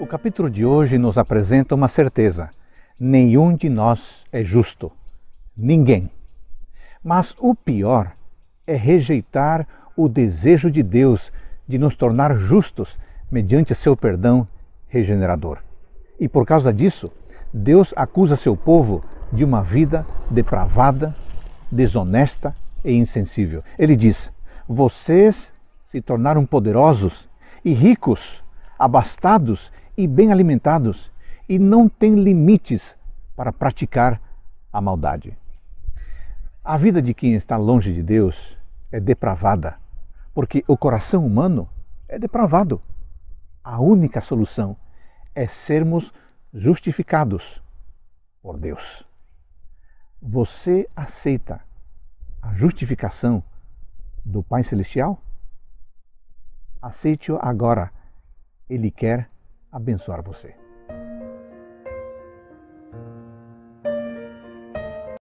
O capítulo de hoje nos apresenta uma certeza: nenhum de nós é justo. Ninguém. Mas o pior é rejeitar o desejo de Deus de nos tornar justos mediante seu perdão regenerador. E por causa disso, Deus acusa seu povo de uma vida depravada, desonesta e insensível. Ele diz: Vocês se tornaram poderosos e ricos, abastados e bem alimentados e não têm limites para praticar a maldade. A vida de quem está longe de Deus é depravada, porque o coração humano é depravado. A única solução é sermos justificados por Deus. Você aceita a justificação do Pai Celestial? Aceite-o agora. Ele quer abençoar você.